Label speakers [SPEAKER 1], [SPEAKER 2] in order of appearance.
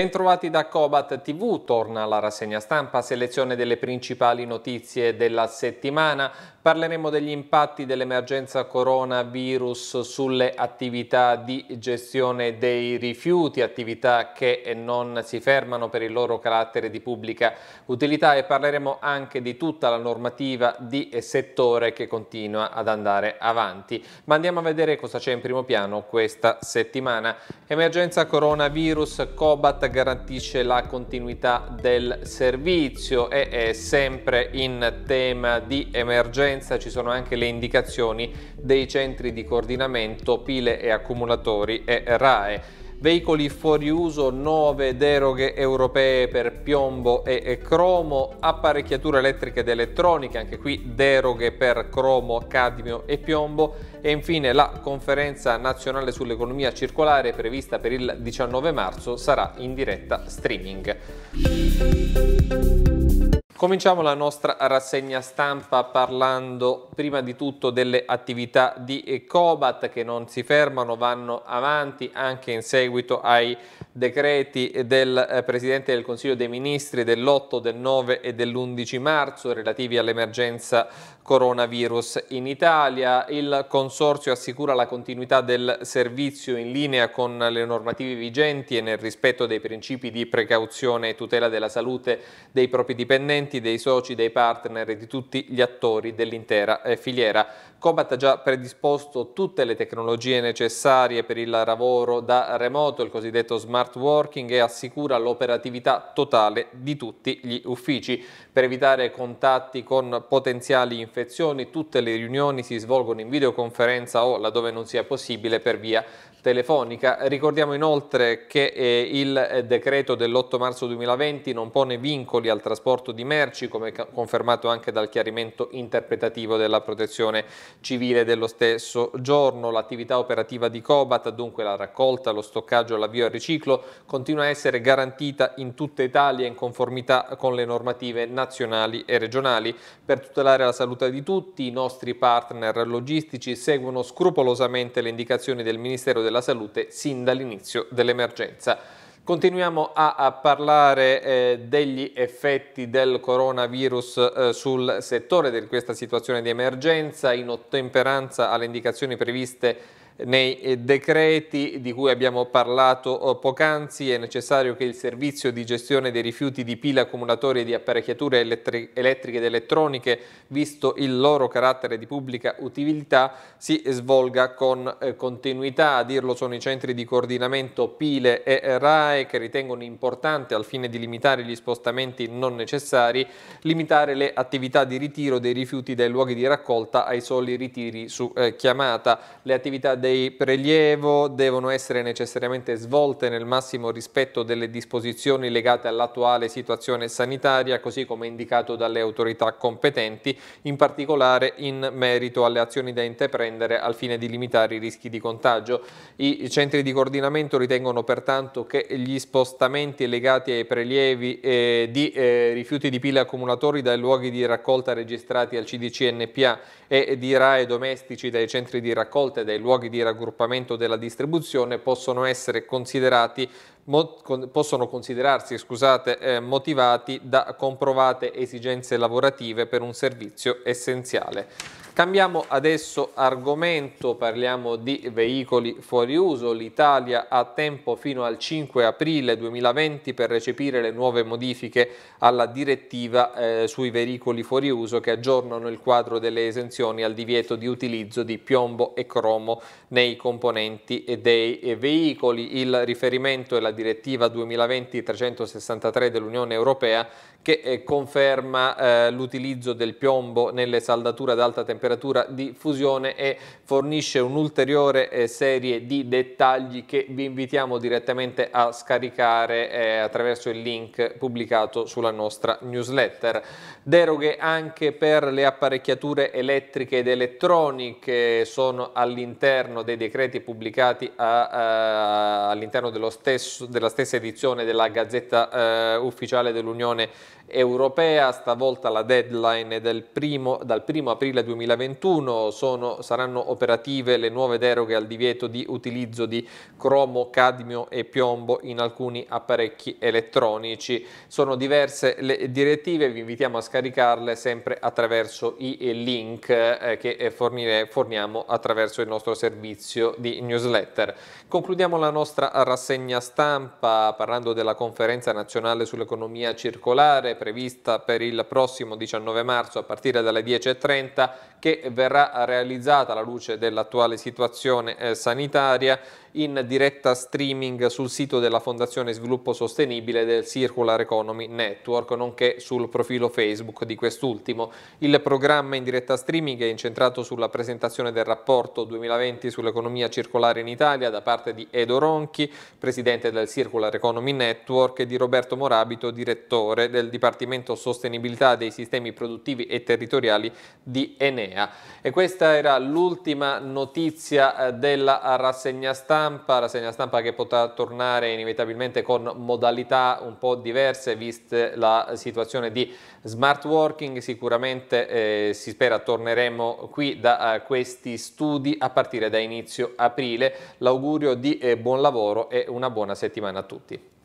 [SPEAKER 1] Bentrovati da Cobat TV, torna la rassegna stampa, selezione delle principali notizie della settimana. Parleremo degli impatti dell'emergenza coronavirus sulle attività di gestione dei rifiuti, attività che non si fermano per il loro carattere di pubblica utilità e parleremo anche di tutta la normativa di settore che continua ad andare avanti. Ma andiamo a vedere cosa c'è in primo piano questa settimana. Emergenza coronavirus, Cobat garantisce la continuità del servizio e è sempre in tema di emergenza partenza ci sono anche le indicazioni dei centri di coordinamento pile e accumulatori e RAE veicoli fuori uso, nuove deroghe europee per piombo e cromo, apparecchiature elettriche ed elettroniche, anche qui deroghe per cromo, cadmio e piombo e infine la conferenza nazionale sull'economia circolare prevista per il 19 marzo sarà in diretta streaming. Cominciamo la nostra rassegna stampa parlando prima di tutto delle attività di Cobat che non si fermano, vanno avanti anche in seguito ai decreti del eh, Presidente del Consiglio dei Ministri dell'8, del 9 e dell'11 marzo relativi all'emergenza coronavirus in Italia. Il Consorzio assicura la continuità del servizio in linea con le normative vigenti e nel rispetto dei principi di precauzione e tutela della salute dei propri dipendenti, dei soci, dei partner e di tutti gli attori dell'intera eh, filiera. Cobat ha già predisposto tutte le tecnologie necessarie per il lavoro da remoto, il cosiddetto smart smart working e assicura l'operatività totale di tutti gli uffici. Per evitare contatti con potenziali infezioni, tutte le riunioni si svolgono in videoconferenza o laddove non sia possibile per via telefonica. Ricordiamo inoltre che eh, il eh, decreto dell'8 marzo 2020 non pone vincoli al trasporto di merci, come confermato anche dal chiarimento interpretativo della protezione civile dello stesso giorno. L'attività operativa di Cobat, dunque la raccolta, lo stoccaggio, l'avvio al riciclo, ciclo continua a essere garantita in tutta Italia in conformità con le normative nazionali e regionali. Per tutelare la salute di tutti, i nostri partner logistici seguono scrupolosamente le indicazioni del Ministero della Salute sin dall'inizio dell'emergenza. Continuiamo a, a parlare eh, degli effetti del coronavirus eh, sul settore di questa situazione di emergenza in ottemperanza alle indicazioni previste nei eh, decreti di cui abbiamo parlato eh, poc'anzi è necessario che il servizio di gestione dei rifiuti di pila accumulatori e di apparecchiature elettriche ed elettroniche, visto il loro carattere di pubblica utilità, si svolga con eh, continuità. A dirlo sono i centri di coordinamento Pile e RAE che ritengono importante al fine di limitare gli spostamenti non necessari, limitare le attività di ritiro dei rifiuti dai luoghi di raccolta ai soli ritiri su chiamata. Le attività dei dei prelievo devono essere necessariamente svolte nel massimo rispetto delle disposizioni legate all'attuale situazione sanitaria, così come indicato dalle autorità competenti, in particolare in merito alle azioni da intraprendere al fine di limitare i rischi di contagio. I centri di coordinamento ritengono pertanto che gli spostamenti legati ai prelievi eh, di eh, rifiuti di pile accumulatori dai luoghi di raccolta registrati al CDC NPA e di RAE domestici dai centri di raccolta e dai luoghi di di raggruppamento della distribuzione possono essere considerati possono considerarsi scusate, eh, motivati da comprovate esigenze lavorative per un servizio essenziale. Cambiamo adesso argomento, parliamo di veicoli fuori uso. L'Italia ha tempo fino al 5 aprile 2020 per recepire le nuove modifiche alla direttiva eh, sui veicoli fuori uso che aggiornano il quadro delle esenzioni al divieto di utilizzo di piombo e cromo nei componenti dei veicoli. Il riferimento è la direttiva 2020-363 dell'Unione Europea che eh, conferma eh, l'utilizzo del piombo nelle saldature ad alta temperatura di fusione e fornisce un'ulteriore eh, serie di dettagli che vi invitiamo direttamente a scaricare eh, attraverso il link pubblicato sulla nostra newsletter. Deroghe anche per le apparecchiature elettriche ed elettroniche sono all'interno dei decreti pubblicati eh, all'interno della stessa edizione della Gazzetta eh, Ufficiale dell'Unione Europea europea, stavolta la deadline è del primo, dal 1 aprile 2021, sono, saranno operative le nuove deroghe al divieto di utilizzo di cromo, cadmio e piombo in alcuni apparecchi elettronici. Sono diverse le direttive, vi invitiamo a scaricarle sempre attraverso i link eh, che eh, fornire, forniamo attraverso il nostro servizio di newsletter. Concludiamo la nostra rassegna stampa parlando della conferenza nazionale sull'economia circolare parlamentare prevista per il prossimo 19 marzo a partire dalle 10.30 che verrà realizzata alla luce dell'attuale situazione eh, sanitaria in diretta streaming sul sito della Fondazione Sviluppo Sostenibile del Circular Economy Network, nonché sul profilo Facebook di quest'ultimo. Il programma in diretta streaming è incentrato sulla presentazione del rapporto 2020 sull'economia circolare in Italia da parte di Edo Ronchi, presidente del Circular Economy Network, e di Roberto Morabito, direttore del del Dipartimento Sostenibilità dei Sistemi Produttivi e Territoriali di Enea. E questa era l'ultima notizia eh, della rassegna stampa, rassegna stampa che potrà tornare inevitabilmente con modalità un po' diverse viste la situazione di smart working, sicuramente eh, si spera torneremo qui da eh, questi studi a partire da inizio aprile. L'augurio di eh, buon lavoro e una buona settimana a tutti.